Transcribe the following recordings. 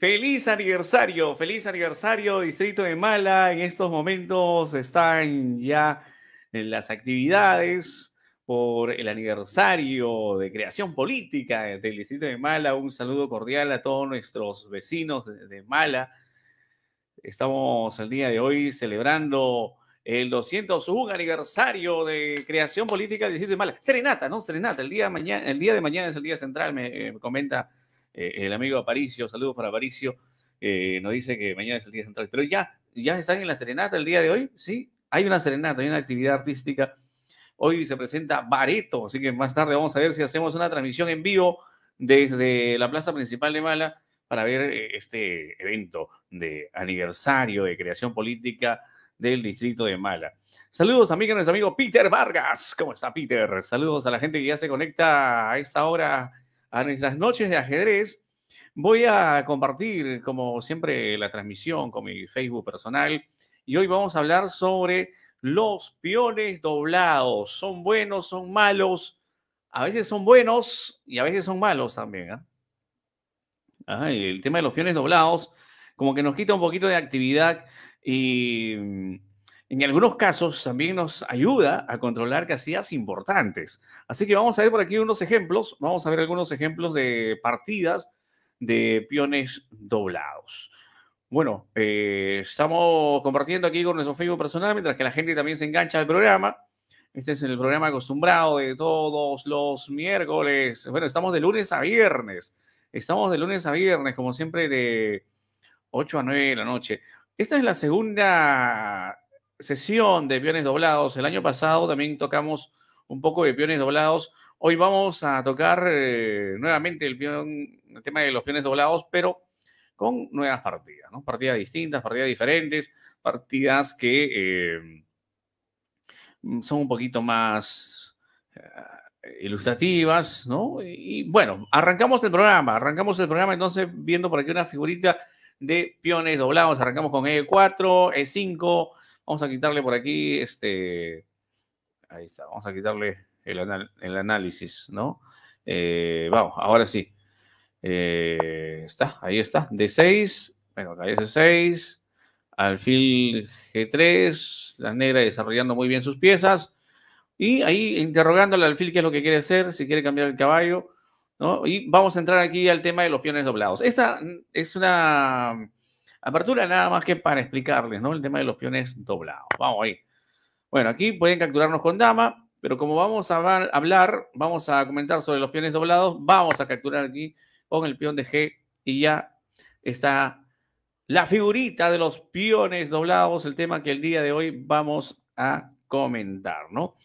Feliz aniversario, feliz aniversario, Distrito de Mala. En estos momentos están ya en las actividades por el aniversario de creación política del Distrito de Mala. Un saludo cordial a todos nuestros vecinos de Mala. Estamos el día de hoy celebrando el 201 aniversario de creación política del Distrito de Mala. Serenata, ¿no? Serenata. El día, de mañana, el día de mañana es el día central, me eh, comenta eh, el amigo Aparicio, saludos para Aparicio, eh, nos dice que mañana es el día central. Pero ya, ya están en la serenata el día de hoy, ¿sí? Hay una serenata, hay una actividad artística. Hoy se presenta Bareto, así que más tarde vamos a ver si hacemos una transmisión en vivo desde la plaza principal de Mala para ver eh, este evento de aniversario de creación política del distrito de Mala. Saludos amigos, nuestro amigo Peter Vargas. ¿Cómo está Peter? Saludos a la gente que ya se conecta a esta hora a ah, nuestras noches de ajedrez. Voy a compartir, como siempre, la transmisión con mi Facebook personal y hoy vamos a hablar sobre los peones doblados. ¿Son buenos? ¿Son malos? A veces son buenos y a veces son malos también. ¿ah? el tema de los peones doblados como que nos quita un poquito de actividad y en algunos casos también nos ayuda a controlar casillas importantes. Así que vamos a ver por aquí unos ejemplos, vamos a ver algunos ejemplos de partidas de peones doblados. Bueno, eh, estamos compartiendo aquí con nuestro Facebook personal, mientras que la gente también se engancha al programa. Este es el programa acostumbrado de todos los miércoles. Bueno, estamos de lunes a viernes. Estamos de lunes a viernes, como siempre, de 8 a 9 de la noche. Esta es la segunda sesión de Piones Doblados. El año pasado también tocamos un poco de peones Doblados. Hoy vamos a tocar eh, nuevamente el, tema de los peones Doblados, pero con nuevas partidas, ¿no? Partidas distintas, partidas diferentes, partidas que eh, son un poquito más eh, ilustrativas, ¿no? Y, bueno, arrancamos el programa, arrancamos el programa entonces viendo por aquí una figurita de peones Doblados. Arrancamos con E4, E5, Vamos a quitarle por aquí, este, ahí está, vamos a quitarle el, análisis, ¿no? Eh, vamos, ahora sí. Eh, está, ahí está, D6, bueno, acá es 6 alfil G3, la negra desarrollando muy bien sus piezas, y ahí interrogando al alfil qué es lo que quiere hacer, si quiere cambiar el caballo, ¿no? Y vamos a entrar aquí al tema de los peones doblados. Esta es una Apertura nada más que para explicarles, ¿no? El tema de los peones doblados. Vamos ahí. Bueno, aquí pueden capturarnos con dama, pero como vamos a hablar, vamos a comentar sobre los peones doblados, vamos a capturar aquí con el peón de G y ya está la figurita de los peones doblados, el tema que el día de hoy vamos a comentar, ¿no?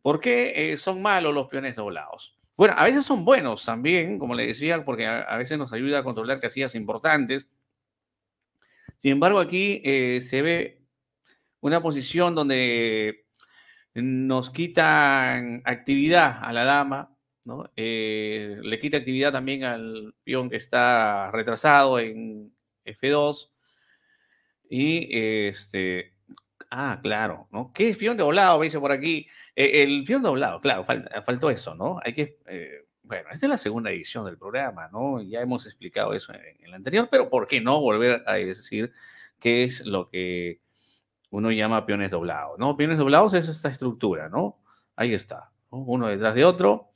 ¿Por qué eh, son malos los peones doblados? Bueno, a veces son buenos también, como le decía, porque a, a veces nos ayuda a controlar casillas importantes sin embargo, aquí eh, se ve una posición donde nos quitan actividad a la dama, ¿no? Eh, le quita actividad también al pion que está retrasado en F2. Y este. Ah, claro, ¿no? ¿Qué es peón doblado? Me dice por aquí. Eh, el peón doblado, claro, faltó eso, ¿no? Hay que bueno, esta es la segunda edición del programa, ¿no? Ya hemos explicado eso en, la el anterior, pero ¿por qué no volver a decir qué es lo que uno llama peones doblados, ¿no? Peones doblados es esta estructura, ¿no? Ahí está, uno detrás de otro.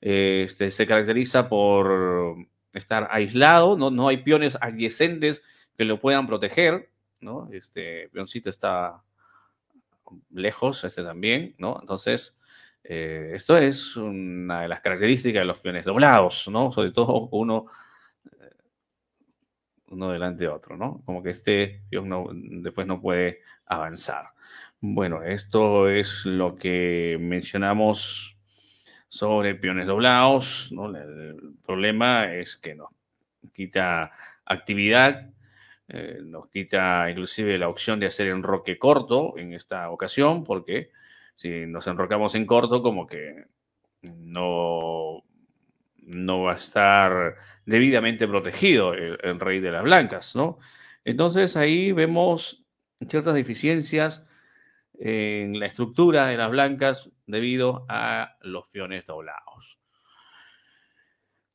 Este, se caracteriza por estar aislado, ¿no? no hay peones adyacentes que lo puedan proteger, ¿no? Este peoncito está lejos, este también, ¿no? Entonces, eh, esto es una de las características de los piones doblados, ¿no? Sobre todo uno, eh, uno delante de otro, ¿no? Como que este peón no, después no puede avanzar. Bueno, esto es lo que mencionamos sobre piones doblados. ¿no? El problema es que nos quita actividad, eh, nos quita inclusive la opción de hacer un roque corto en esta ocasión, porque si nos enrocamos en corto, como que no, no va a estar debidamente protegido el, rey de las blancas, ¿no? Entonces ahí vemos ciertas deficiencias en la estructura de las blancas debido a los peones doblados.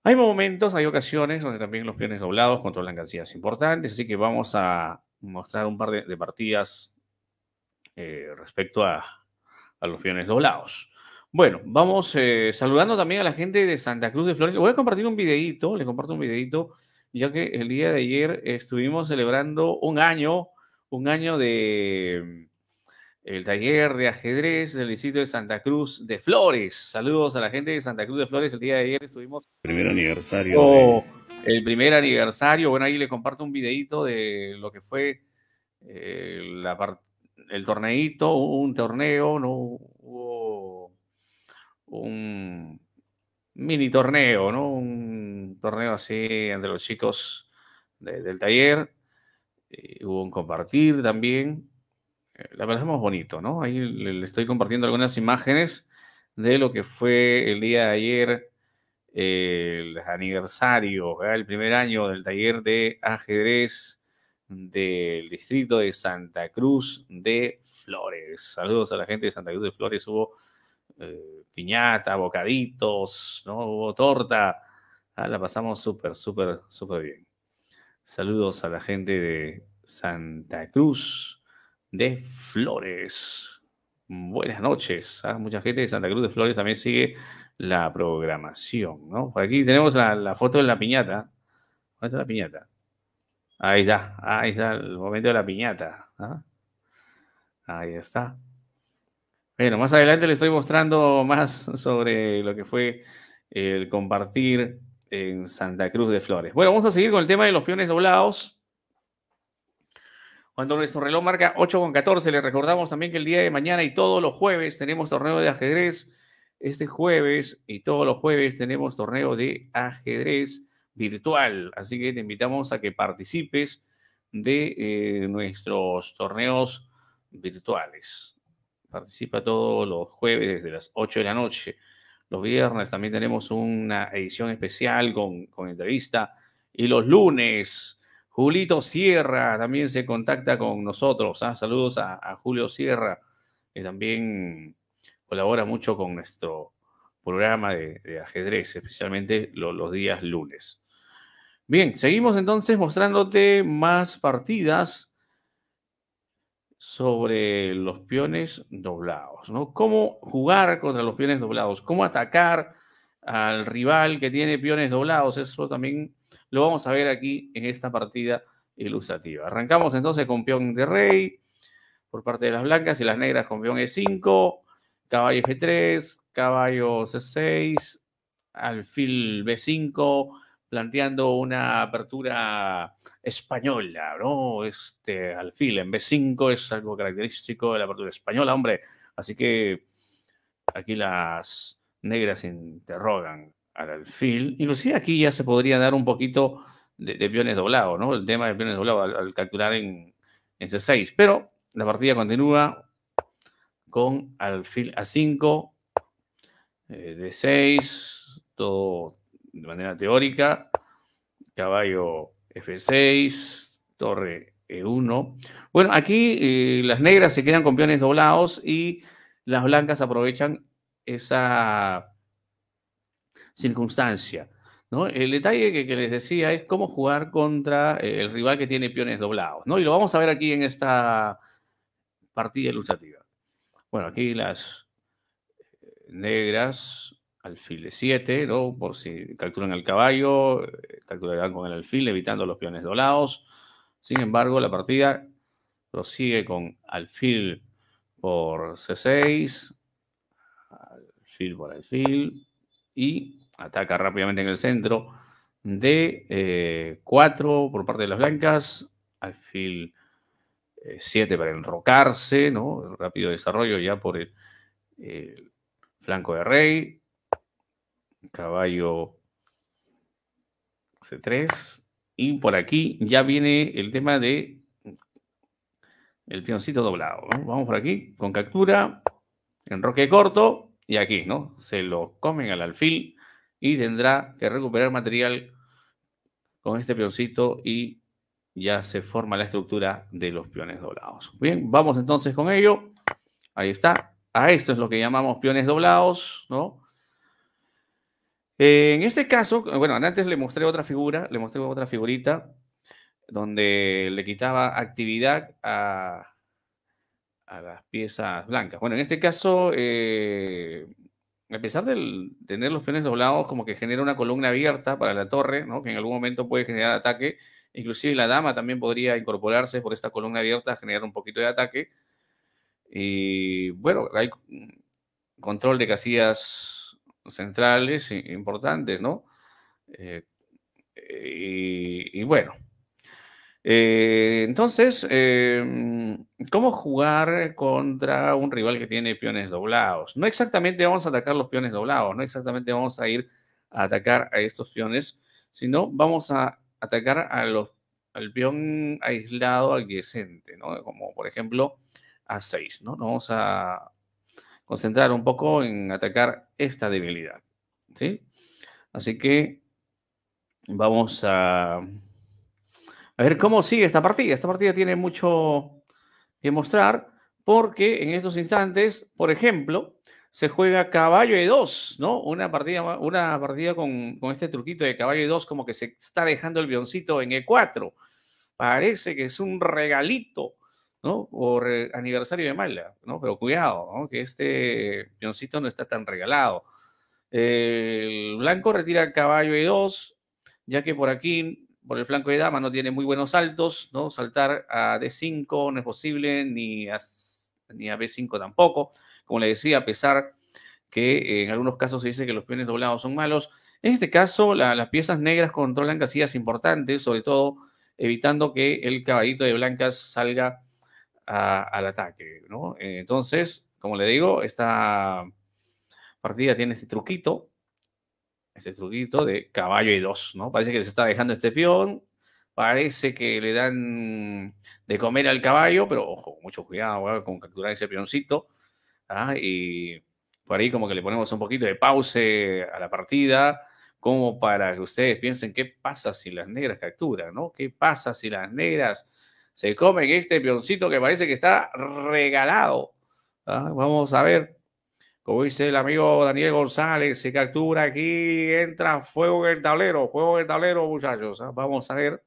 Hay momentos, hay ocasiones donde también los peones doblados controlan cantidades importantes, así que vamos a mostrar un par de, partidas eh, respecto a, a los piones doblados. Bueno, vamos eh, saludando también a la gente de Santa Cruz de Flores. Voy a compartir un videito, les comparto un videito, ya que el día de ayer estuvimos celebrando un año, un año de mm, el taller de ajedrez del distrito de Santa Cruz de Flores. Saludos a la gente de Santa Cruz de Flores. El día de ayer estuvimos... El Primer aniversario. Oh, el primer aniversario. Bueno, ahí les comparto un videito de lo que fue eh, la parte, el torneito, un torneo, no hubo un mini torneo, ¿no? Un torneo así entre los chicos del taller. hubo un compartir también. Eh, la verdad es muy bonito, ¿no? Ahí le, estoy compartiendo algunas imágenes de lo que fue el día de ayer, eh, el aniversario, el primer año del taller de ajedrez del distrito de Santa Cruz de Flores. Saludos a la gente de Santa Cruz de Flores. Hubo eh, piñata, bocaditos, Hubo torta. Ah, la pasamos súper, súper, súper bien. Saludos a la gente de Santa Cruz de Flores. Buenas noches. ¿ah? Mucha gente de Santa Cruz de Flores también sigue la programación, ¿no? Por aquí tenemos la, foto de la piñata. ¿cuál la piñata? Ahí está, ahí está el momento de la piñata. ¿ah? Ahí está. Bueno, más adelante le estoy mostrando más sobre lo que fue el compartir en Santa Cruz de Flores. Bueno, vamos a seguir con el tema de los peones doblados. Cuando nuestro reloj marca 8 con 14, le recordamos también que el día de mañana y todos los jueves tenemos torneo de ajedrez. Este jueves y todos los jueves tenemos torneo de ajedrez virtual. Así que te invitamos a que participes de eh, nuestros torneos virtuales. Participa todos los jueves desde las 8 de la noche. Los viernes también tenemos una edición especial con, entrevista. Y los lunes, Julito Sierra también se contacta con nosotros. ¿ah? Saludos a, Julio Sierra, que también colabora mucho con nuestro programa de, ajedrez, especialmente los días lunes. Bien, seguimos entonces mostrándote más partidas sobre los peones doblados, ¿no? Cómo jugar contra los peones doblados, cómo atacar al rival que tiene peones doblados, eso también lo vamos a ver aquí en esta partida ilustrativa. Arrancamos entonces con peón de rey por parte de las blancas y las negras con peón e5, caballo f3, caballo c6, alfil b5, planteando una apertura española, ¿no? Este alfil en B5 es algo característico de la apertura española, hombre. Así que aquí las negras interrogan al alfil. Inclusive aquí ya se podría dar un poquito de, piones doblados, ¿no? El tema de piones doblados al, capturar calcular en, en C6. Pero la partida continúa con alfil A5, D6, todo de manera teórica, caballo F6, torre E1. Bueno, aquí eh, las negras se quedan con peones doblados y las blancas aprovechan esa circunstancia. ¿no? El detalle que, les decía es cómo jugar contra eh, el rival que tiene peones doblados. ¿no? Y lo vamos a ver aquí en esta partida ilustrativa. Bueno, aquí las eh, negras alfil de 7, ¿no? Por si capturan el caballo, eh, capturarán con el alfil, evitando los peones dolados. Sin embargo, la partida prosigue con alfil por C6, alfil por alfil, y ataca rápidamente en el centro de 4 eh, por parte de las blancas, alfil 7 eh, para enrocarse, ¿no? rápido desarrollo ya por el flanco de rey, caballo C3. Y por aquí ya viene el tema de el peoncito doblado. Vamos por aquí con captura, enroque corto y aquí, ¿no? Se lo comen al alfil y tendrá que recuperar material con este peoncito y ya se forma la estructura de los peones doblados. Bien, vamos entonces con ello. Ahí está. A esto es lo que llamamos peones doblados, ¿no? en este caso, bueno, antes le mostré otra figura, le mostré otra figurita donde le quitaba actividad a, las piezas blancas. Bueno, en este caso, eh, a pesar de tener los peones doblados, como que genera una columna abierta para la torre, que en algún momento puede generar ataque. Inclusive la dama también podría incorporarse por esta columna abierta, a generar un poquito de ataque. Y bueno, hay control de casillas centrales importantes, ¿no? Eh, eh, y, bueno. Eh, entonces, ¿cómo jugar contra un rival que tiene peones doblados? No exactamente vamos a atacar los peones doblados, no exactamente vamos a ir a atacar a estos peones, sino vamos a atacar a los, al peón aislado adyacente, ¿no? Como por ejemplo a 6, ¿no? No vamos a concentrar un poco en atacar esta debilidad. ¿sí? Así que vamos a, ver cómo sigue esta partida. Esta partida tiene mucho que mostrar porque en estos instantes, por ejemplo, se juega caballo e 2, ¿no? Una partida, una partida con, este truquito de caballo e 2 como que se está dejando el bioncito en E4. Parece que es un regalito ¿no? aniversario de Mala, ¿no? Pero cuidado, ¿no? Que este pioncito no está tan regalado. el blanco retira caballo E2, ya que por aquí, por el flanco de dama, no tiene muy buenos saltos, ¿no? Saltar a D5 no es posible, ni a, ni a B5 tampoco. Como le decía, a pesar que en algunos casos se dice que los peones doblados son malos, en este caso las piezas negras controlan casillas importantes, sobre todo evitando que el caballito de blancas salga al ataque, ¿no? Entonces, como le digo, esta partida tiene este truquito, este truquito de caballo y dos, ¿no? Parece que se está dejando este peón, parece que le dan de comer al caballo, pero ojo, mucho cuidado con capturar ese peoncito, ¿ah? y por ahí como que le ponemos un poquito de pause a la partida, como para que ustedes piensen qué pasa si las negras capturan, ¿no? ¿Qué pasa si las negras se come este pioncito que parece que está regalado. Ah, vamos a ver. Como dice el amigo Daniel González, se captura aquí, entra fuego en el tablero, fuego en el tablero, muchachos. Ah, vamos a ver.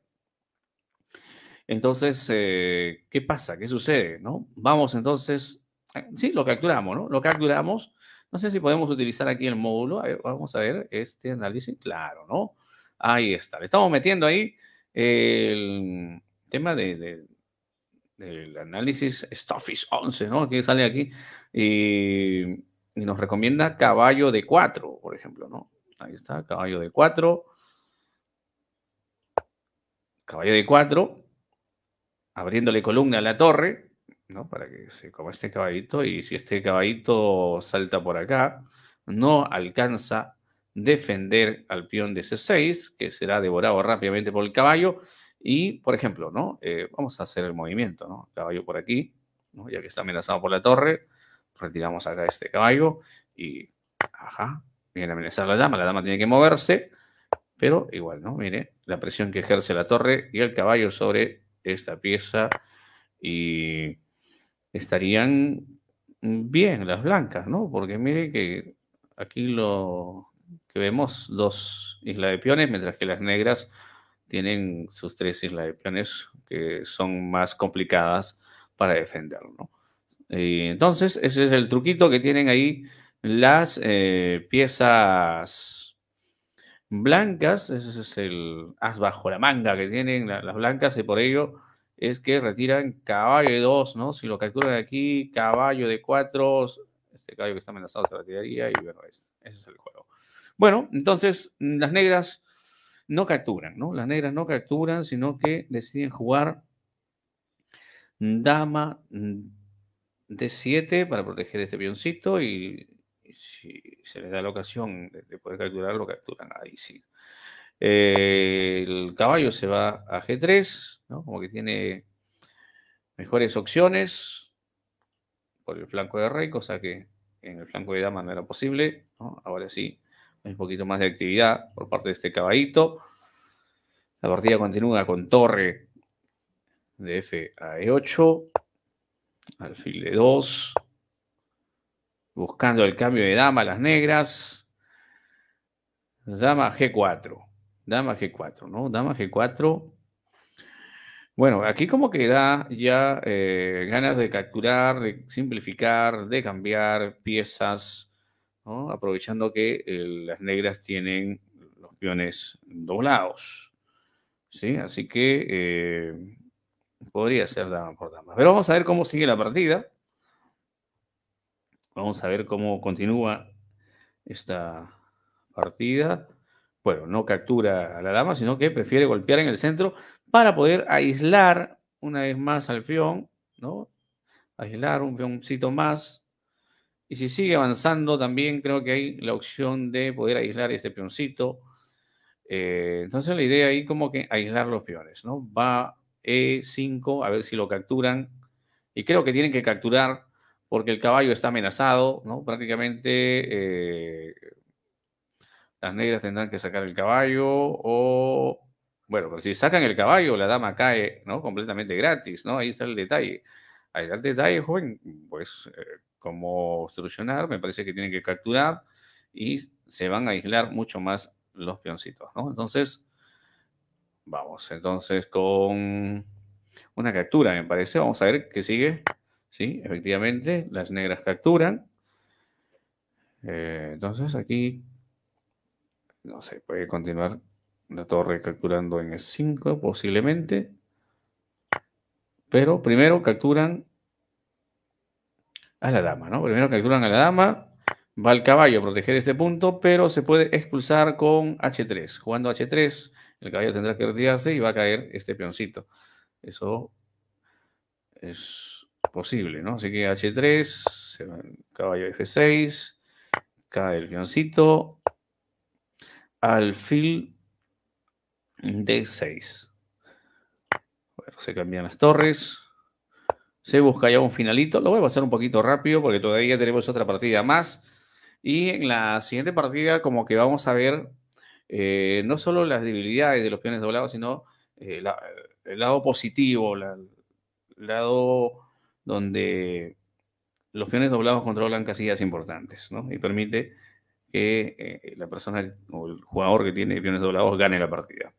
Entonces, eh, ¿qué pasa? ¿Qué sucede? ¿No? Vamos entonces, eh, sí, lo capturamos, ¿no? Lo capturamos. No sé si podemos utilizar aquí el módulo. vamos a ver este análisis. Claro, ¿no? Ahí está. Le estamos metiendo ahí el, tema de, del análisis Stoffish 11, ¿no? Que sale aquí eh, y, nos recomienda caballo de 4, por ejemplo, ¿no? Ahí está, caballo de 4. Caballo de 4, abriéndole columna a la torre, ¿no? Para que se coma este caballito y si este caballito salta por acá, no alcanza defender al peón de C6, que será devorado rápidamente por el caballo y, por ejemplo, ¿no? Eh, vamos a hacer el movimiento, ¿no? Caballo por aquí, Ya que está amenazado por la torre, retiramos acá este caballo y, ajá, viene a amenazar la dama, la dama tiene que moverse, pero igual, ¿no? Mire, la presión que ejerce la torre y el caballo sobre esta pieza y estarían bien las blancas, ¿no? Porque mire que aquí lo que vemos dos islas de peones, mientras que las negras tienen sus tres islas de planes que son más complicadas para defenderlo, ¿no? Y eh, entonces, ese es el truquito que tienen ahí las eh, piezas blancas, ese es el as bajo la manga que tienen las blancas y por ello es que retiran caballo de dos, ¿no? Si lo calculan aquí, caballo de cuatro este caballo que está amenazado se retiraría y bueno, ese es el juego. Bueno, entonces las negras no capturan, ¿no? Las negras no capturan, sino que deciden jugar dama mm, de 7 para proteger este pioncito y, si se les da la ocasión de, poder capturar, lo capturan ahí sí. Eh, el caballo se va a G3, ¿no? Como que tiene mejores opciones por el flanco de rey, cosa que en el flanco de dama no era posible, ¿no? Ahora sí, hay un poquito más de actividad por parte de este caballito. La partida continúa con torre de F a E8. Alfil de 2. Buscando el cambio de dama, las negras. Dama G4. Dama G4, ¿no? Dama G4. Bueno, aquí como que da ya eh, ganas de capturar, de simplificar, de cambiar piezas aprovechando que eh, las negras tienen los peones doblados. ¿sí? Así que eh, podría ser dama por dama. Pero vamos a ver cómo sigue la partida. Vamos a ver cómo continúa esta partida. Bueno, no captura a la dama, sino que prefiere golpear en el centro para poder aislar una vez más al peón, ¿no? Aislar un peoncito más y si sigue avanzando, también creo que hay la opción de poder aislar este peoncito. Eh, entonces la idea ahí como que aislar los peones, ¿no? Va E5, a ver si lo capturan. Y creo que tienen que capturar porque el caballo está amenazado, ¿no? Prácticamente eh, las negras tendrán que sacar el caballo o... Bueno, pero si sacan el caballo, la dama cae, ¿no? Completamente gratis, ¿no? Ahí está el detalle. Ahí está el detalle, joven, pues... Eh, como obstruccionar, me parece que tienen que capturar y se van a aislar mucho más los peoncitos, ¿no? Entonces, vamos, entonces con una captura, me parece, vamos a ver qué sigue, ¿sí? Efectivamente, las negras capturan. Eh, entonces aquí, no sé, puede continuar la torre capturando en el 5 posiblemente. Pero primero capturan a la dama, ¿no? Primero calculan a la dama, va el caballo a proteger este punto, pero se puede expulsar con H3. Jugando H3, el caballo tendrá que retirarse y va a caer este peoncito. Eso es posible, ¿no? Así que H3, caballo F6, cae el peoncito, alfil D6. Bueno, se cambian las torres se busca ya un finalito. Lo voy a pasar un poquito rápido porque todavía tenemos otra partida más. Y en la siguiente partida como que vamos a ver eh, no solo las debilidades de los peones doblados, sino eh, el lado positivo, el lado donde los peones doblados controlan casillas importantes y permite que eh, la persona o el jugador que tiene peones doblados gane la partida.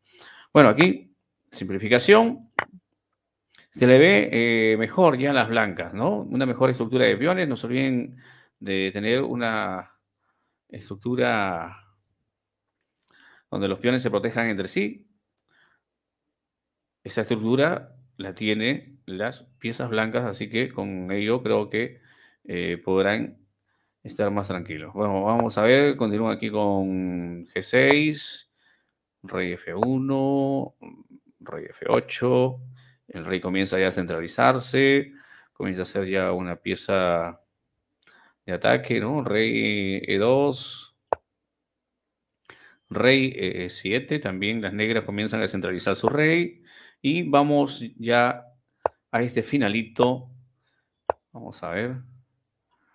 Bueno, aquí simplificación, se le ve eh, mejor ya las blancas, ¿no? Una mejor estructura de piones, no se olviden de tener una estructura donde los peones se protejan entre sí. Esa estructura la tiene las piezas blancas, así que con ello creo que eh, podrán estar más tranquilos. Bueno, vamos a ver, continúo aquí con G6, Rey F1, Rey F8, el rey comienza ya a centralizarse, comienza a ser ya una pieza de ataque, ¿no? Rey E2, rey E7, también las negras comienzan a centralizar su rey. Y vamos ya a este finalito. Vamos a ver.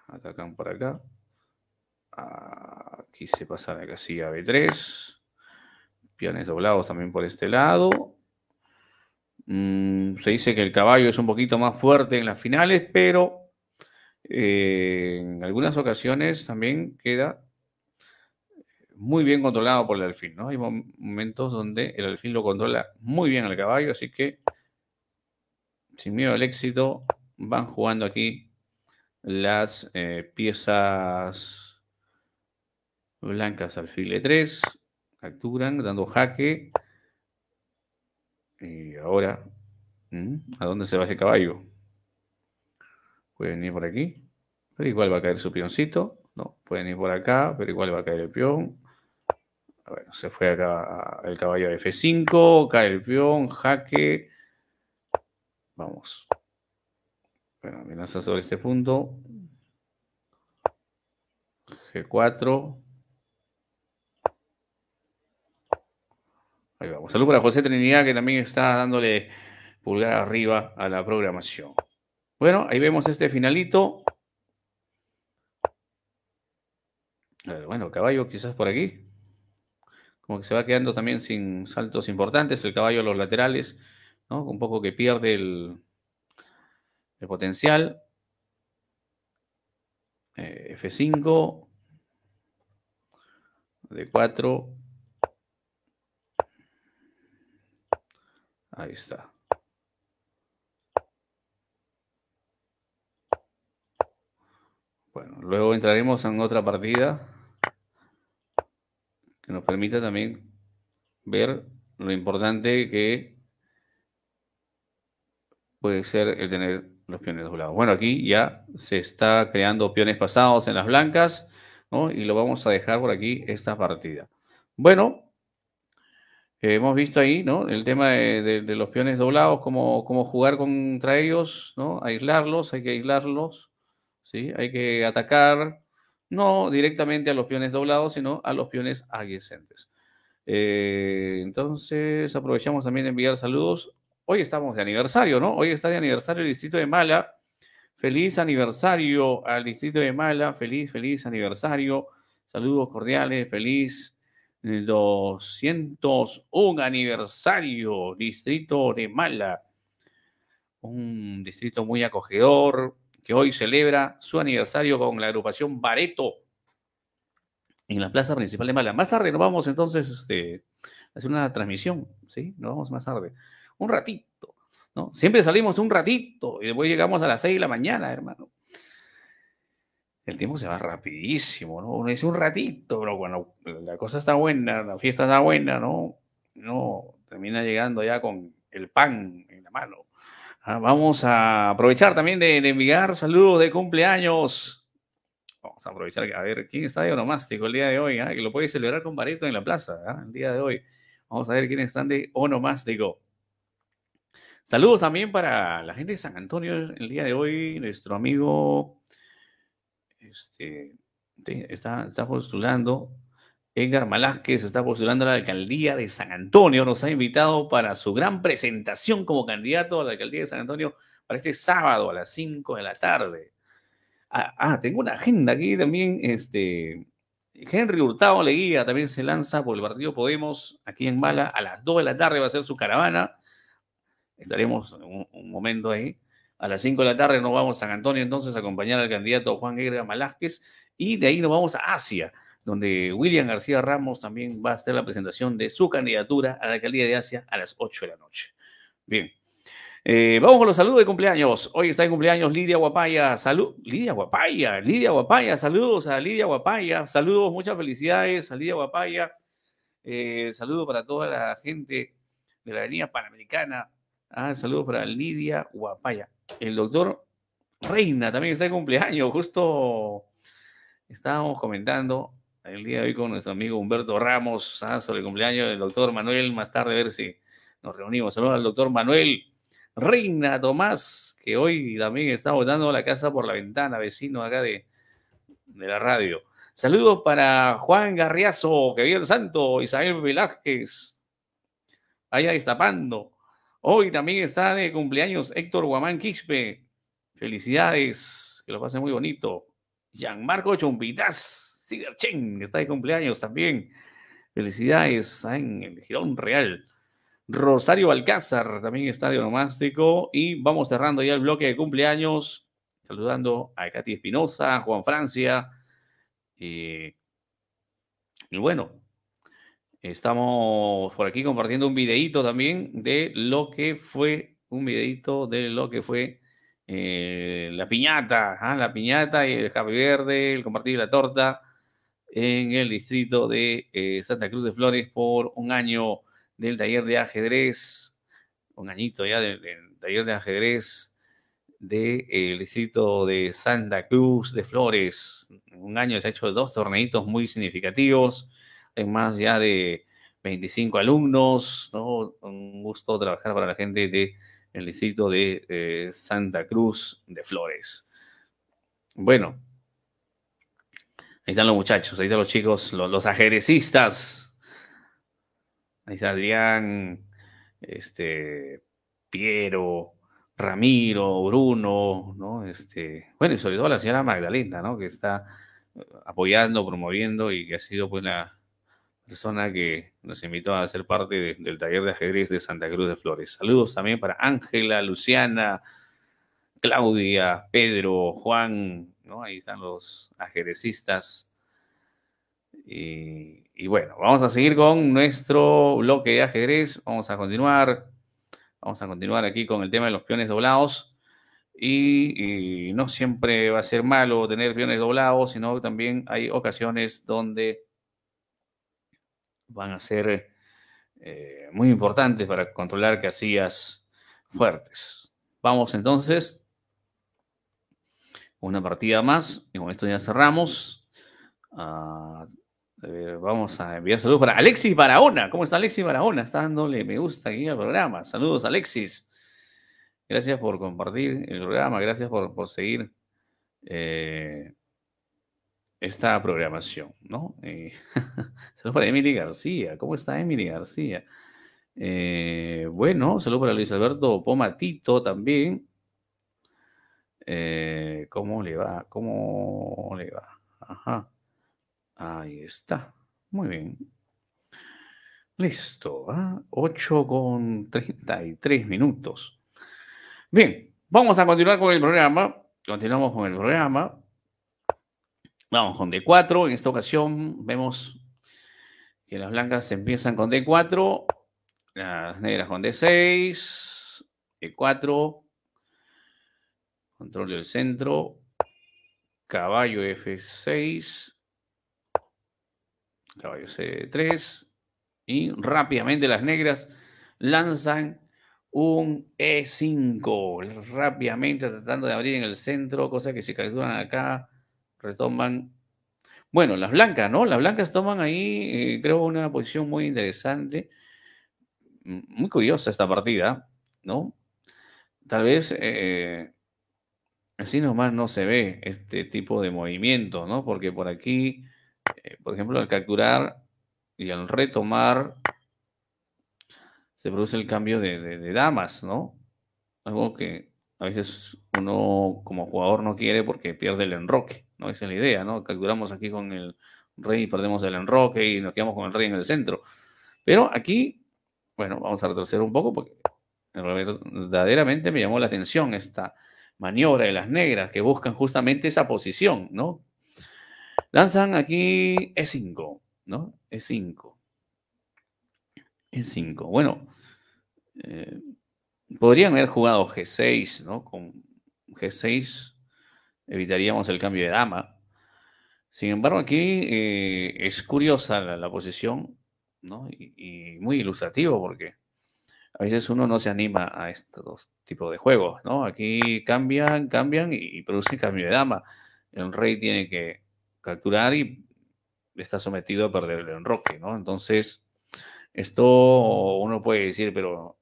Atacan por acá. Aquí se pasa la casilla B3. piones doblados también por este lado. Mm, se dice que el caballo es un poquito más fuerte en las finales, pero eh, en algunas ocasiones también queda muy bien controlado por el alfil, Hay momentos donde el alfil lo controla muy bien al caballo, así que sin miedo al éxito van jugando aquí las eh, piezas blancas alfil E3, capturan dando jaque y ahora, ¿a dónde se va ese caballo? Puede venir por aquí, pero igual va a caer su peoncito. No, pueden ir por acá, pero igual va a caer el peón. Bueno, se fue acá el caballo de F5, cae el peón, jaque. Vamos. Bueno, amenaza sobre este punto. G4. Ahí Salud para José Trinidad, que también está dándole pulgar arriba a la programación. Bueno, ahí vemos este finalito. Bueno, caballo quizás por aquí. Como que se va quedando también sin saltos importantes. El caballo a los laterales, Un poco que pierde el, potencial. Eh, F5. D4. Ahí está. Bueno, luego entraremos en otra partida que nos permita también ver lo importante que puede ser el tener los peones doblados. Bueno, aquí ya se está creando peones pasados en las blancas, Y lo vamos a dejar por aquí esta partida. Bueno, hemos visto ahí, ¿no? El tema de, los peones doblados, cómo, cómo, jugar contra ellos, ¿no? Aislarlos, hay que aislarlos, ¿sí? Hay que atacar, no directamente a los peones doblados, sino a los peones adyacentes. Eh, entonces, aprovechamos también de enviar saludos. Hoy estamos de aniversario, ¿no? Hoy está de aniversario el distrito de Mala. Feliz aniversario al distrito de Mala. Feliz, feliz aniversario. Saludos cordiales, feliz 201 aniversario, distrito de Mala, un distrito muy acogedor que hoy celebra su aniversario con la agrupación Bareto en la plaza principal de Mala. Más tarde nos vamos entonces este, a hacer una transmisión, ¿sí? Nos vamos más tarde. Un ratito, ¿no? Siempre salimos un ratito y después llegamos a las 6 de la mañana, hermano el tiempo se va rapidísimo, ¿no? Uno dice un ratito, pero cuando la cosa está buena, la fiesta está buena, ¿no? No, termina llegando ya con el pan en la mano. Ah, vamos a aprovechar también de, enviar saludos de cumpleaños. Vamos a aprovechar, a ver, ¿quién está de onomástico el día de hoy? Ah? Que lo puede celebrar con barito en la plaza, ah? el día de hoy. Vamos a ver quién están de onomástico. Saludos también para la gente de San Antonio el día de hoy, nuestro amigo este, está, postulando, Edgar se está postulando a la alcaldía de San Antonio, nos ha invitado para su gran presentación como candidato a la alcaldía de San Antonio para este sábado a las 5 de la tarde. Ah, ah, tengo una agenda aquí también, este, Henry Hurtado Leguía también se lanza por el partido Podemos aquí en Mala a las 2 de la tarde va a ser su caravana. Estaremos un momento ahí. A las 5 de la tarde nos vamos a San Antonio entonces a acompañar al candidato Juan Edgar Malásquez. y de ahí nos vamos a Asia, donde William García Ramos también va a hacer la presentación de su candidatura a la alcaldía de Asia a las 8 de la noche. Bien. Eh, vamos con los saludos de cumpleaños. Hoy está en cumpleaños Lidia Guapaya. Salud, Lidia Guapaya, Lidia Guapaya. Saludos a Lidia Guapaya. Saludos, muchas felicidades a Lidia Guapaya. Eh, saludos para toda la gente de la Avenida Panamericana. Ah, saludos para Lidia Guapaya el doctor Reina también está de cumpleaños, justo estábamos comentando el día de hoy con nuestro amigo Humberto Ramos ¿ah? sobre el cumpleaños del doctor Manuel, más tarde a ver si nos reunimos. Saludos al doctor Manuel Reina Tomás, que hoy también está dando la casa por la ventana, vecino acá de, de la radio. Saludos para Juan Garriazo, el Santo, Isabel Velázquez, allá destapando. Hoy también está de cumpleaños Héctor Guamán Quispe. Felicidades, que lo pase muy bonito. Gianmarco Chompitas, cheng que está de cumpleaños también. Felicidades en el Girón Real. Rosario Alcázar también está de onomástico. Y vamos cerrando ya el bloque de cumpleaños. Saludando a Katy Espinosa, Juan Francia. Eh, y bueno, Estamos por aquí compartiendo un videito también de lo que fue, un videito de lo que fue eh, la piñata, ¿ah? la piñata y el Happy Verde, el compartir la torta en el distrito de eh, Santa Cruz de Flores por un año del taller de ajedrez, un añito ya del, taller de ajedrez del de, eh, distrito de Santa Cruz de Flores. Un año se ha hecho dos torneitos muy significativos es más ya de 25 alumnos, ¿no? Un gusto trabajar para la gente del el distrito de eh, Santa Cruz de Flores. Bueno, ahí están los muchachos, ahí están los chicos, los, ajerecistas. Ahí está Adrián, este, Piero, Ramiro, Bruno, ¿no? Este, bueno, y sobre todo la señora Magdalena, ¿no? Que está eh, apoyando, promoviendo y que ha sido pues la, persona que nos invitó a ser parte del taller de ajedrez de Santa Cruz de Flores. Saludos también para Ángela, Luciana, Claudia, Pedro, Juan, ¿no? Ahí están los ajedrecistas. Y, bueno, vamos a seguir con nuestro bloque de ajedrez. Vamos a continuar. Vamos a continuar aquí con el tema de los peones doblados. Y, y no siempre va a ser malo tener peones doblados, sino también hay ocasiones donde van a ser eh, muy importantes para controlar casillas fuertes. Vamos entonces. Una partida más. Y con esto ya cerramos. Ah, vamos a enviar saludos para Alexis Barahona. ¿Cómo está Alexis Barahona? Está dándole me gusta aquí al programa. Saludos, Alexis. Gracias por compartir el programa. Gracias por, seguir eh, esta programación, ¿no? Eh, saludos para Emily García. ¿Cómo está Emily García? Eh, bueno, saludos para Luis Alberto Pomatito también. Eh, ¿Cómo le va? ¿Cómo le va? Ajá. Ahí está. Muy bien. Listo. ¿ah? 8 con 33 minutos. Bien, vamos a continuar con el programa. Continuamos con el programa. Vamos con D4. En esta ocasión vemos que las blancas empiezan con D4, las negras con D6, e 4 control del centro, caballo F6, caballo C3, y rápidamente las negras lanzan un E5, rápidamente tratando de abrir en el centro, cosas que se calculan acá retoman, bueno, las blancas, ¿no? Las blancas toman ahí, eh, creo, una posición muy interesante, mm, muy curiosa esta partida, ¿no? Tal vez eh, así nomás no se ve este tipo de movimiento, ¿no? Porque por aquí, eh, por ejemplo, al capturar y al retomar, se produce el cambio de damas, ¿no? Algo que a veces uno como jugador no quiere porque pierde el enroque. ¿no? Esa es la idea, ¿no? Calculamos aquí con el rey perdemos el enroque y nos quedamos con el rey en el centro. Pero aquí, bueno, vamos a retroceder un poco porque verdaderamente me llamó la atención esta maniobra de las negras que buscan justamente esa posición, ¿no? Lanzan aquí E5, ¿no? E5. E5. Bueno, eh, podrían haber jugado G6, ¿no? Con G6 evitaríamos el cambio de dama. Sin embargo, aquí eh, es curiosa la, posición ¿no? Y, muy ilustrativo porque a veces uno no se anima a estos tipos de juegos. ¿no? Aquí cambian, cambian y, produce producen cambio de dama. El rey tiene que capturar y está sometido a perder el enroque. ¿no? Entonces, esto uno puede decir, pero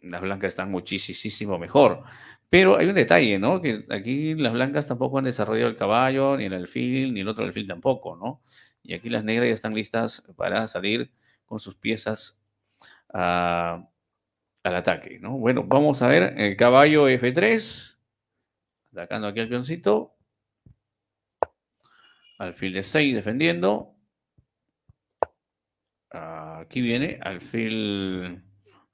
las blancas están muchísimo mejor. Pero hay un detalle, ¿no? Que aquí las blancas tampoco han desarrollado el caballo, ni el alfil, ni el otro alfil tampoco, ¿no? Y aquí las negras ya están listas para salir con sus piezas al ataque, ¿no? Bueno, vamos a ver el caballo F3, atacando aquí al peoncito. Alfil de 6 defendiendo. Aquí viene alfil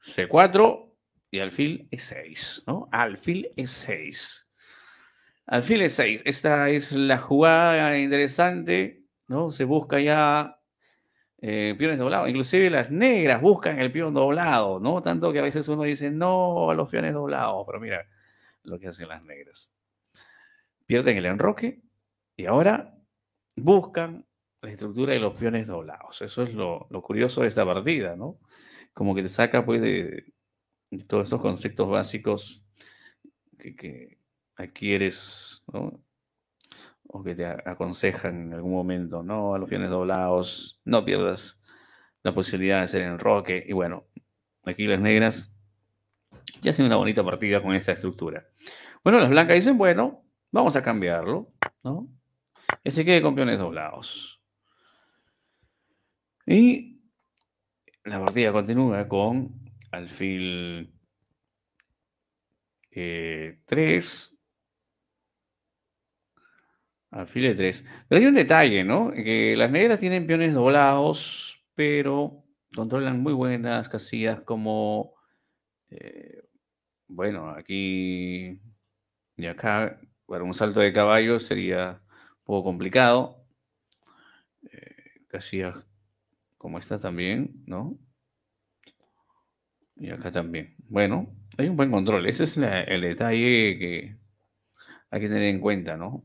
C4 y alfil es 6 ¿no? Alfil E6. Alfil E6, esta es la jugada interesante, ¿no? Se busca ya eh, piones doblados, inclusive las negras buscan el peón doblado, ¿no? Tanto que a veces uno dice, no, a los peones doblados, pero mira lo que hacen las negras. Pierden el enroque y ahora buscan la estructura de los peones doblados. Eso es lo, lo curioso de esta partida, ¿no? Como que te saca pues de, todos esos conceptos básicos que, adquieres o que te aconsejan en algún momento, no, a los piones doblados, no pierdas la posibilidad de hacer roque, Y bueno, aquí las negras ya hacen una bonita partida con esta estructura. Bueno, las blancas dicen, bueno, vamos a cambiarlo, ¿no? Que se quede con peones doblados. Y la partida continúa con alfil 3. Eh, alfil de 3. Pero hay un detalle, ¿no? Que las negras tienen peones doblados, pero controlan muy buenas casillas como, eh, bueno, aquí y acá, para un salto de caballo sería un poco complicado. Eh, casillas como esta también, ¿no? Y acá también. Bueno, hay un buen control. Ese es el detalle que hay que tener en cuenta, ¿no?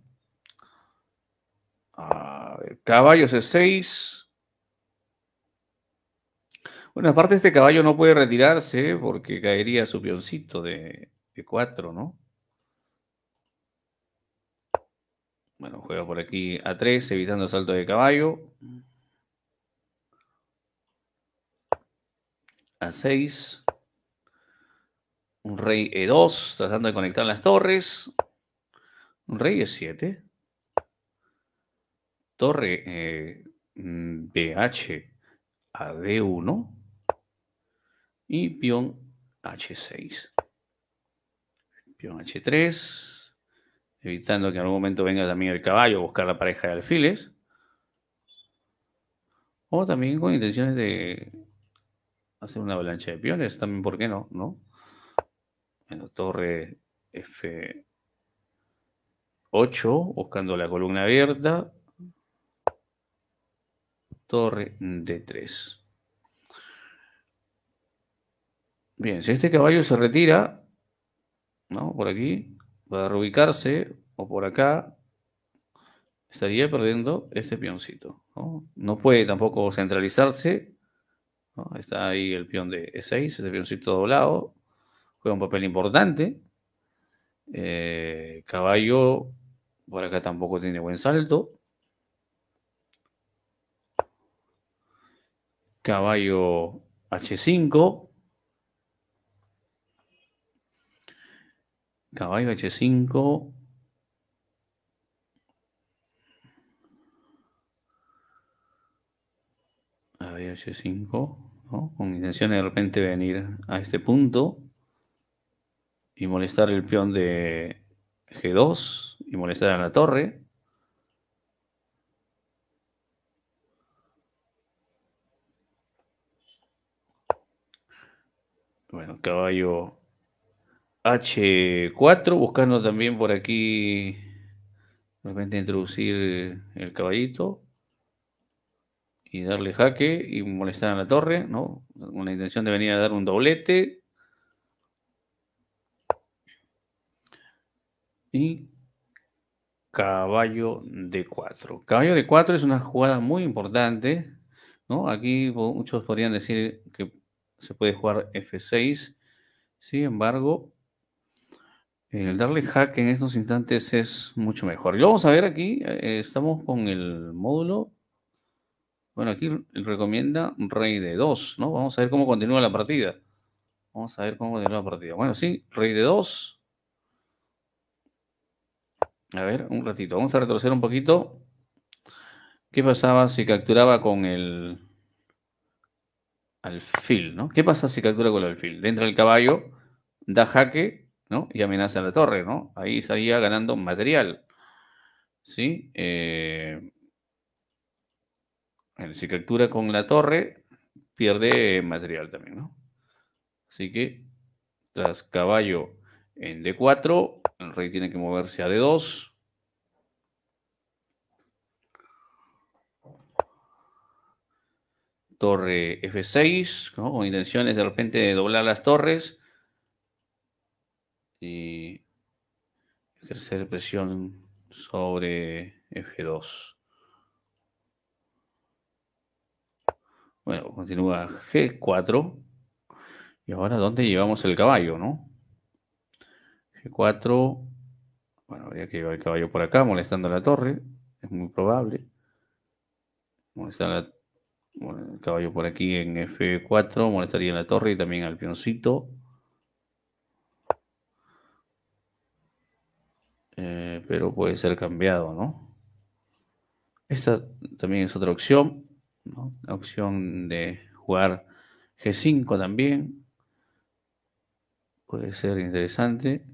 A ver, caballo C6. Bueno, aparte este caballo no puede retirarse porque caería su pioncito de, de 4, ¿no? Bueno, juega por aquí a 3, evitando salto de caballo. A 6. Un rey E2, tratando de conectar las torres. Un rey E7. Torre BH eh, a D1. Y peón H6. Peón H3. Evitando que en algún momento venga también el caballo a buscar la pareja de alfiles. O también con intenciones de hacer una avalancha de peones. También, ¿por qué no? ¿No? torre F8, buscando la columna abierta. Torre D3. Bien, si este caballo se retira, ¿no? Por aquí, para reubicarse, o por acá, estaría perdiendo este peoncito. No, puede tampoco centralizarse. Está ahí el peón de E6, ese peoncito doblado juega un papel importante. Eh, Caballo, por acá tampoco tiene buen salto. Caballo H5. Caballo H5. Caballo H5, Con intención de repente venir a este punto y molestar el peón de G2 y molestar a la torre. Bueno, caballo H4, buscando también por aquí, de repente introducir el caballito y darle jaque y molestar a la torre, ¿no? Con la intención de venir a dar un doblete. y caballo de 4. Caballo de 4 es una jugada muy importante, ¿no? Aquí muchos podrían decir que se puede jugar F6, sin embargo, el darle hack en estos instantes es mucho mejor. Y lo vamos a ver aquí, eh, estamos con el módulo, bueno, aquí recomienda rey de 2, ¿no? Vamos a ver cómo continúa la partida. Vamos a ver cómo continúa la partida. Bueno, sí, rey de 2 a ver, un ratito. Vamos a retroceder un poquito. ¿Qué pasaba si capturaba con el alfil, ¿no? ¿Qué pasa si captura con el alfil? Dentro del caballo, da jaque, ¿no? Y amenaza a la torre, ¿no? Ahí salía ganando material. ¿Sí? Eh, si captura con la torre, pierde material también, ¿no? Así que, tras caballo en D4, el rey tiene que moverse a D2. Torre F6, con intenciones de repente de doblar las torres. Y ejercer presión sobre F2. Bueno, continúa G4. Y ahora, ¿dónde llevamos el caballo, no? 4 Bueno, habría que llevar el caballo por acá, molestando la torre. Es muy probable. Molestar el caballo por aquí en F4. Molestaría a la torre y también al pioncito eh, pero puede ser cambiado, ¿no? Esta también es otra opción. La opción de jugar G5 también. Puede ser interesante.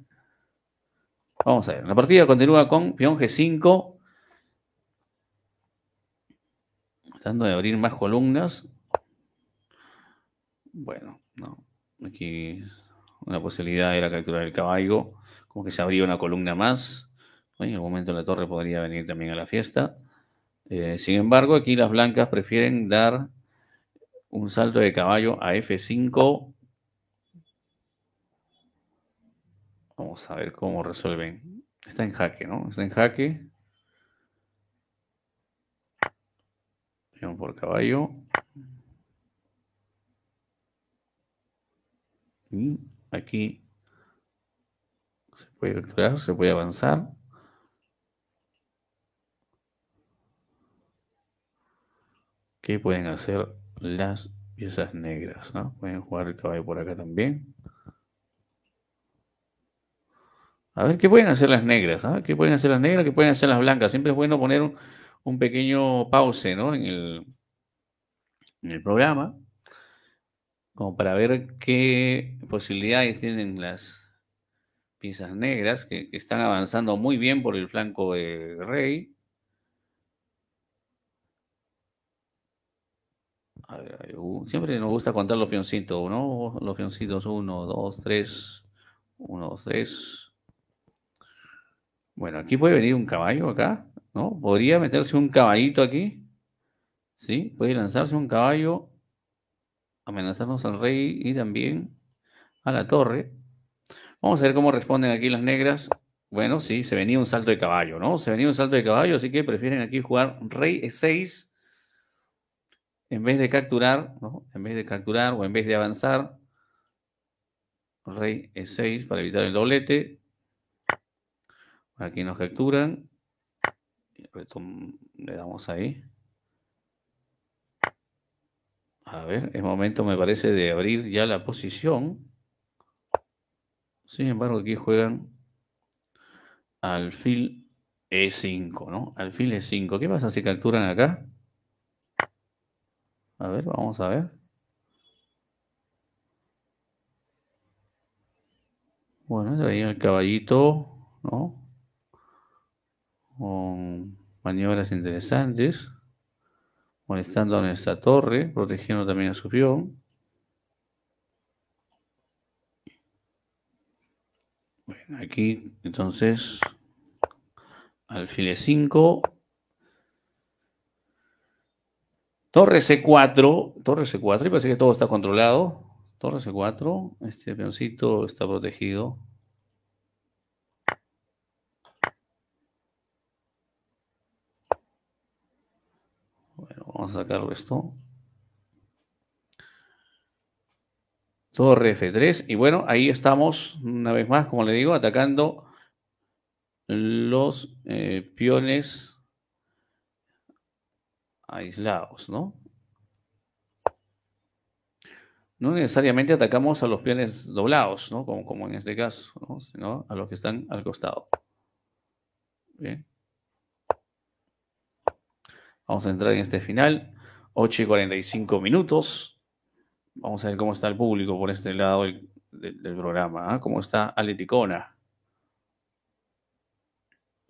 Vamos a ver. La partida continúa con peón G5. Tratando de abrir más columnas. Bueno, no. Aquí una posibilidad era capturar el caballo. Como que se abría una columna más. En algún momento la torre podría venir también a la fiesta. Eh, sin embargo, aquí las blancas prefieren dar un salto de caballo a F5 Vamos a ver cómo resuelven. Está en jaque, ¿no? Está en jaque. Veamos por caballo. Y aquí se puede capturar, se puede avanzar. ¿Qué pueden hacer las piezas negras? Pueden jugar el caballo por acá también. A ver qué pueden hacer las negras, qué pueden hacer las negras, qué pueden hacer las blancas. Siempre es bueno poner un, pequeño pause ¿no? en, el, programa, como para ver qué posibilidades tienen las piezas negras que, están avanzando muy bien por el flanco de Rey. Uh, siempre nos gusta contar los pioncitos, ¿no? Los pioncitos Uno, dos, tres. Uno, dos, tres. Bueno, aquí puede venir un caballo acá, ¿no? Podría meterse un caballito aquí. ¿Sí? Puede lanzarse un caballo, amenazarnos al rey y también a la torre. Vamos a ver cómo responden aquí las negras. Bueno, sí, se venía un salto de caballo, ¿no? Se venía un salto de caballo, así que prefieren aquí jugar rey e6 en vez de capturar, ¿no? En vez de capturar o en vez de avanzar, rey e6 para evitar el doblete. Aquí nos capturan. Le damos ahí. A ver, es momento, me parece, de abrir ya la posición. Sin embargo, aquí juegan alfil E5, ¿no? Alfil E5. ¿Qué pasa si capturan acá? A ver, vamos a ver. Bueno, ahí el caballito, ¿no? con maniobras interesantes, molestando a nuestra torre, protegiendo también a su peón. aquí entonces alfil 5 Torre C4, torre C4, y parece que todo está controlado. Torre C4, este peoncito está protegido. Vamos a sacar esto. Torre F3. Y bueno, ahí estamos, una vez más, como le digo, atacando los eh, piones aislados, ¿no? No necesariamente atacamos a los piones doblados, ¿no? Como, como en este caso, ¿no? Sino a los que están al costado. Bien. Vamos a entrar en este final. 8 y 45 minutos. Vamos a ver cómo está el público por este lado del, programa. ¿ah? ¿Cómo está Aleticona?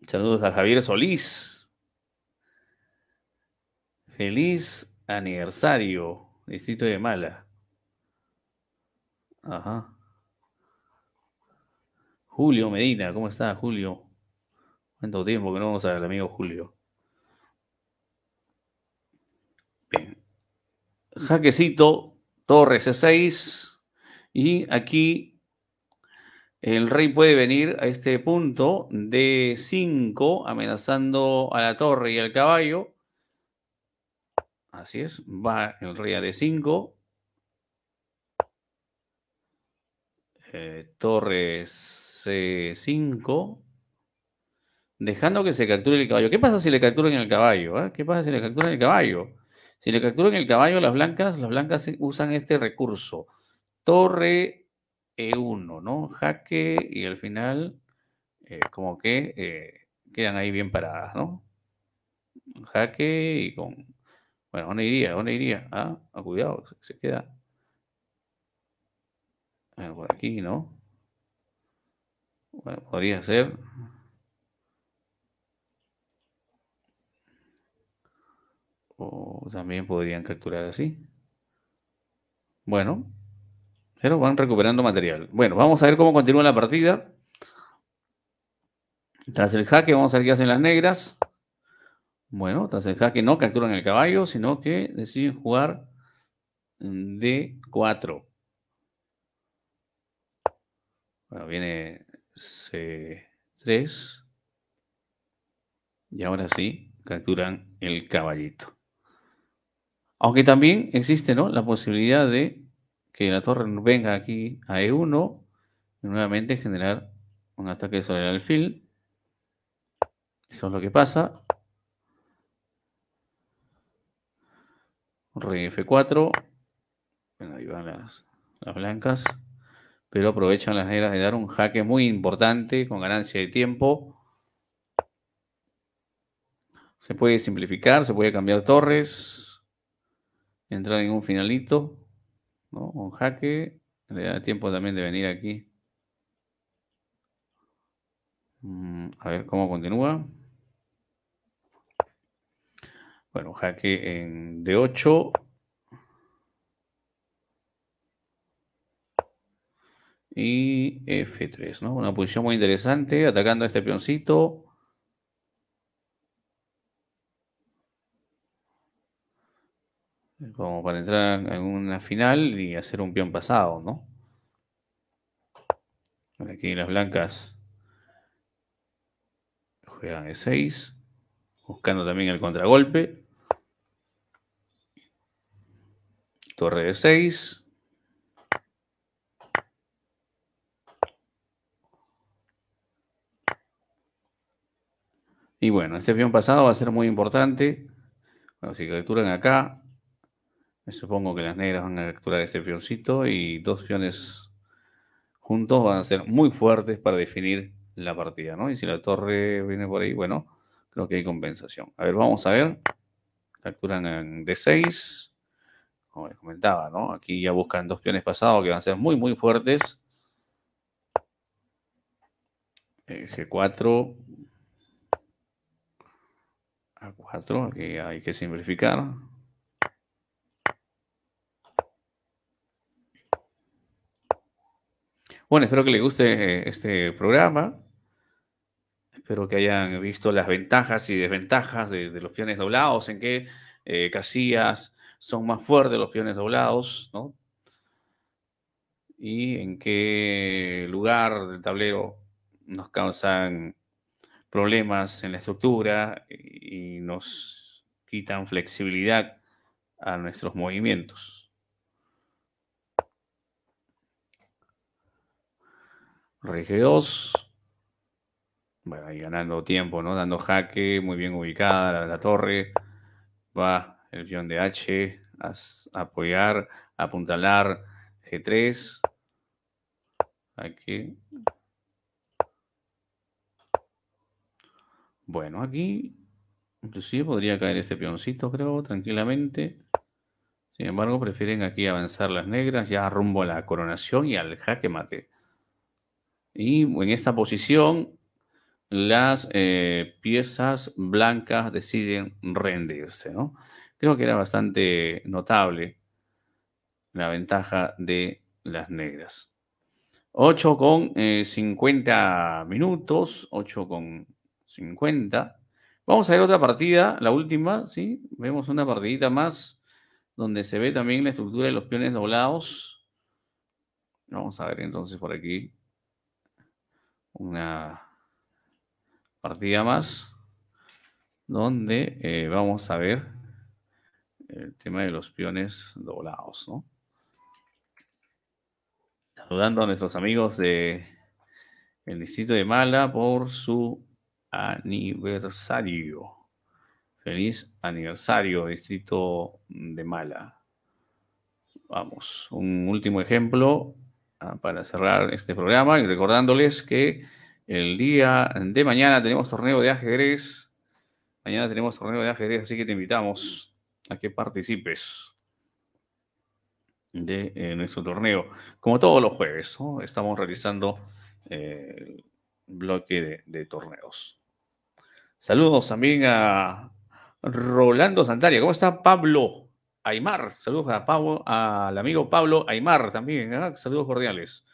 Saludos a Javier Solís. Feliz aniversario, Distrito de Mala. Ajá. Julio Medina, ¿cómo está Julio? Cuánto tiempo que no vamos a ver al amigo Julio. jaquecito, torre c6. E y aquí el rey puede venir a este punto d 5 amenazando a la torre y al caballo. Así es, va el rey a d5. Eh, torre e c5. Dejando que se capture el caballo. ¿Qué pasa si le capturan el caballo? Ah? ¿Qué pasa si le capturan el caballo? Si le capturan el caballo las blancas, las blancas usan este recurso. Torre E1, ¿no? Jaque y al final eh, como que eh, quedan ahí bien paradas, ¿no? Jaque y con... Bueno, ¿dónde iría? ¿Dónde iría? Ah, ah cuidado, se queda. Algo por aquí, ¿no? Bueno, podría ser. O también podrían capturar así. Bueno, pero van recuperando material. Bueno, vamos a ver cómo continúa la partida. Tras el jaque, vamos a ver qué hacen las negras. Bueno, tras el jaque no capturan el caballo, sino que deciden jugar D4. Bueno, viene C3. Y ahora sí, capturan el caballito. Aunque también existe ¿no? la posibilidad de que la torre venga aquí a E1 y nuevamente generar un ataque sobre el alfil. Eso es lo que pasa. Rey F4. Bueno, ahí van las, las blancas. Pero aprovechan las negras de dar un jaque muy importante con ganancia de tiempo. Se puede simplificar, se puede cambiar torres entrar en un finalito, Un jaque, le da tiempo también de venir aquí. Mm, a ver cómo continúa. Bueno, jaque en D8. Y F3, ¿no? Una posición muy interesante, atacando a este peoncito. Como para entrar en una final y hacer un peón pasado, ¿no? Aquí las blancas juegan de 6, buscando también el contragolpe. Torre de 6. Y bueno, este peón pasado va a ser muy importante. Bueno, si capturan acá, Supongo que las negras van a capturar este pioncito y dos peones juntos van a ser muy fuertes para definir la partida, ¿no? Y si la torre viene por ahí, bueno, creo que hay compensación. A ver, vamos a ver. Capturan en D6. Como les comentaba, ¿no? Aquí ya buscan dos peones pasados que van a ser muy, muy fuertes. G4. A4, aquí hay que simplificar. Bueno, espero que les guste eh, este programa. Espero que hayan visto las ventajas y desventajas de, los peones doblados, en qué eh, casillas son más fuertes los peones doblados, Y en qué lugar del tablero nos causan problemas en la estructura y nos quitan flexibilidad a nuestros movimientos. RG2. Bueno, ahí ganando tiempo, ¿no? Dando jaque, muy bien ubicada la, torre. Va el guión de H a, apoyar, apuntalar G3. Aquí. Bueno, aquí inclusive podría caer este peoncito, creo, tranquilamente. Sin embargo, prefieren aquí avanzar las negras ya rumbo a la coronación y al jaque mate. Y en esta posición, las eh, piezas blancas deciden rendirse, Creo que era bastante notable la ventaja de las negras. 8 con 50 eh, minutos, 8 con 50. Vamos a ver otra partida, la última, ¿sí? Vemos una partidita más donde se ve también la estructura de los peones doblados. Vamos a ver entonces por aquí una partida más donde eh, vamos a ver el tema de los peones doblados, ¿no? Saludando a nuestros amigos de distrito de Mala por su aniversario. Feliz aniversario, distrito de Mala. Vamos, un último ejemplo Ah, para cerrar este programa y recordándoles que el día de mañana tenemos torneo de ajedrez. Mañana tenemos torneo de ajedrez, así que te invitamos a que participes de eh, nuestro torneo. Como todos los jueves, estamos realizando el eh, bloque de, de, torneos. Saludos también a Rolando Santaria. ¿Cómo está Pablo? Aymar. Saludos Pablo, al amigo Pablo Aymar también. Saludos cordiales.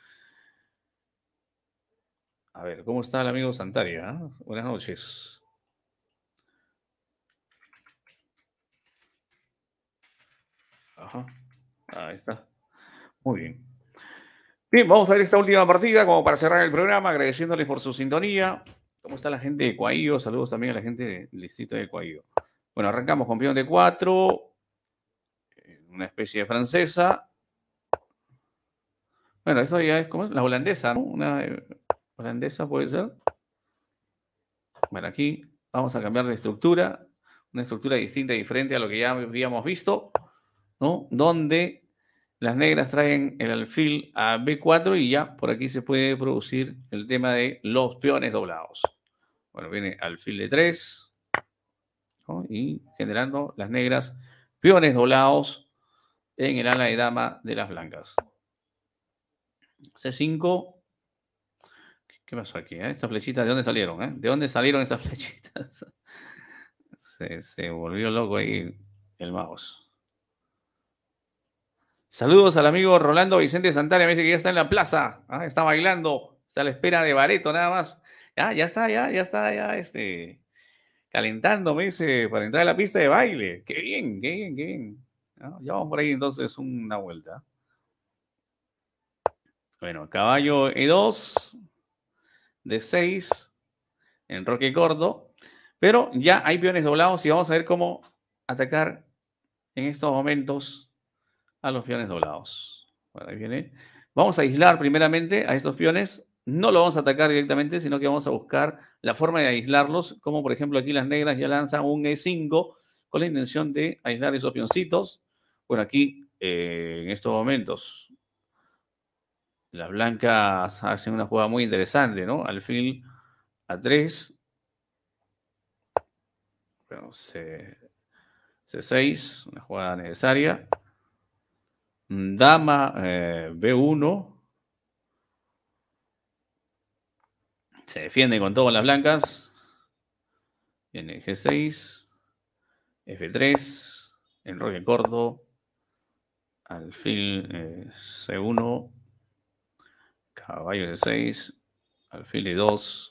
A ver, ¿cómo está el amigo Santaria? Ah? Buenas noches. Ajá. Ahí está. Muy bien. Bien, vamos a ver esta última partida como para cerrar el programa, agradeciéndoles por su sintonía. ¿Cómo está la gente de Cuaillo? Saludos también a la gente del distrito de Cuaillo. Bueno, arrancamos con Pion de Cuatro una especie de francesa. Bueno, eso ya es como es? la holandesa, Una eh, holandesa puede ser. Bueno, aquí vamos a cambiar de estructura, una estructura distinta y diferente a lo que ya habíamos visto, ¿no? Donde las negras traen el alfil a B4 y ya por aquí se puede producir el tema de los peones doblados. Bueno, viene alfil de 3 y generando las negras peones doblados en el ala de dama de las blancas. C5. ¿Qué pasó aquí? Eh? Estas flechitas, ¿de dónde salieron? Eh? ¿De dónde salieron esas flechitas? se, volvió loco ahí el mouse. Saludos al amigo Rolando Vicente Santana, me dice que ya está en la plaza, ah, está bailando, está a la espera de Bareto nada más. Ya, ah, ya está, ya, ya está, ya, este, calentando, me dice, para entrar a la pista de baile. Qué bien, qué bien, qué bien. Ya vamos por ahí entonces una vuelta. Bueno, caballo E2 de 6 en Roque Gordo. Pero ya hay peones doblados y vamos a ver cómo atacar en estos momentos a los peones doblados. ahí viene. Vamos a aislar primeramente a estos peones. No lo vamos a atacar directamente, sino que vamos a buscar la forma de aislarlos, como por ejemplo aquí las negras ya lanzan un E5 con la intención de aislar esos peoncitos. Bueno, aquí eh, en estos momentos las blancas hacen una jugada muy interesante, ¿no? Alfil a 3. C, 6 una jugada necesaria. Dama eh, B1. Se defiende con todas las blancas. Viene G6. F3. Enroque corto alfil eh, C1, caballo de 6, alfil E2.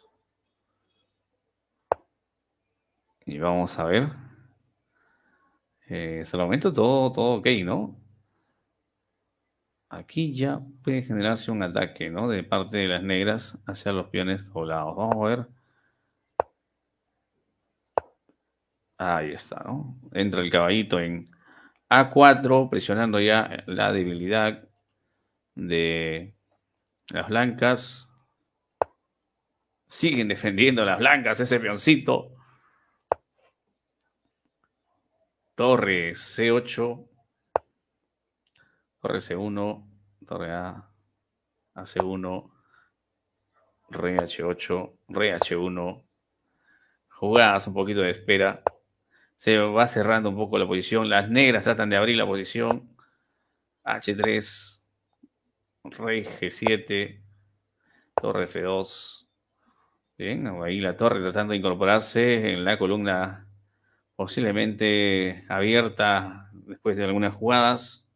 Y vamos a ver. Eh, hasta el momento todo, todo ok, ¿no? Aquí ya puede generarse un ataque, ¿no? De parte de las negras hacia los peones doblados. Vamos a ver. Ahí está, ¿no? Entra el caballito en a4, presionando ya la debilidad de las blancas. Siguen defendiendo las blancas ese peoncito. Torre C8. Torre C1. Torre A. AC1. Rey H8. reh 1 Jugadas, un poquito de espera. Se va cerrando un poco la posición. Las negras tratan de abrir la posición. H3, Rey G7, Torre F2. Bien, ahí la torre tratando de incorporarse en la columna posiblemente abierta después de algunas jugadas.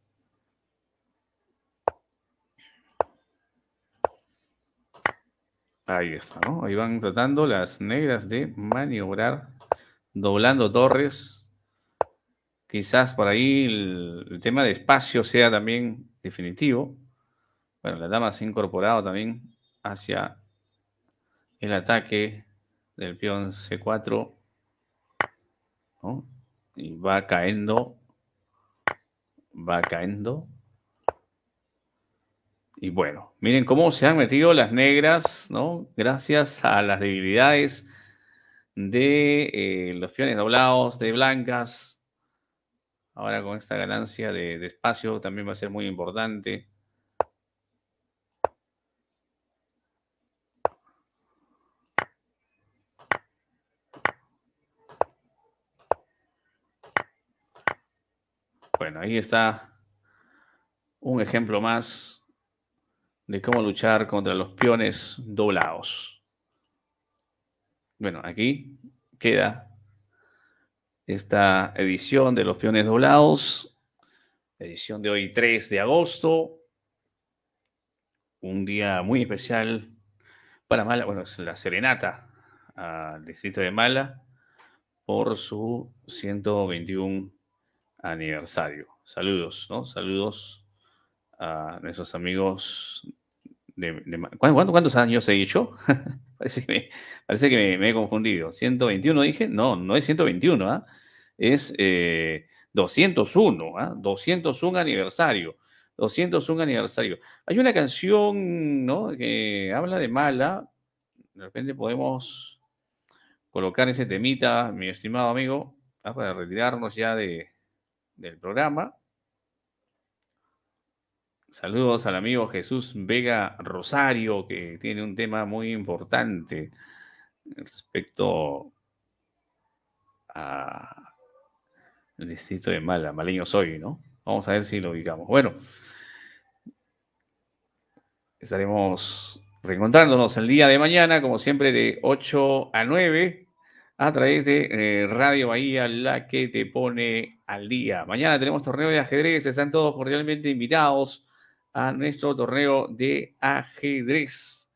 Ahí está, ¿no? Ahí van tratando las negras de maniobrar doblando Torres. Quizás por ahí el, tema de espacio sea también definitivo. Bueno, la dama se ha incorporado también hacia el ataque del peón C4. Y va cayendo. Va cayendo. Y bueno, miren cómo se han metido las negras, ¿no? Gracias a las debilidades de eh, los peones doblados, de blancas. Ahora con esta ganancia de, de espacio también va a ser muy importante. Bueno, ahí está un ejemplo más de cómo luchar contra los peones doblados. Bueno, aquí queda esta edición de los peones doblados, edición de hoy 3 de agosto, un día muy especial para Mala, bueno, es la serenata al distrito de Mala por su 121 aniversario. Saludos, ¿no? Saludos a nuestros amigos ¿cuántos, años he dicho? parece que, me, he confundido. 121 dije, no, no es 121, ¿ah? es 201, eh, 201 ¿ah? aniversario. 201 aniversario. Hay una canción, Que habla de mala. De repente podemos colocar ese temita, mi estimado amigo, ¿ah? para retirarnos ya de, del programa. Saludos al amigo Jesús Vega Rosario, que tiene un tema muy importante respecto al distrito de Mala. Maleño soy, ¿no? Vamos a ver si lo ubicamos. Bueno, estaremos reencontrándonos el día de mañana, como siempre, de 8 a 9, a través de eh, Radio Bahía, la que te pone al día. Mañana tenemos torneo de ajedrez, están todos cordialmente invitados a nuestro torneo de ajedrez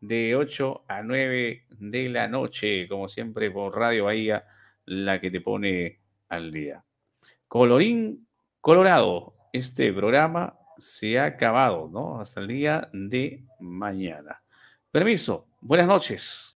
de 8 a 9 de la noche, como siempre por Radio Bahía, la que te pone al día. Colorín Colorado, este programa se ha acabado, ¿no? Hasta el día de mañana. Permiso, buenas noches.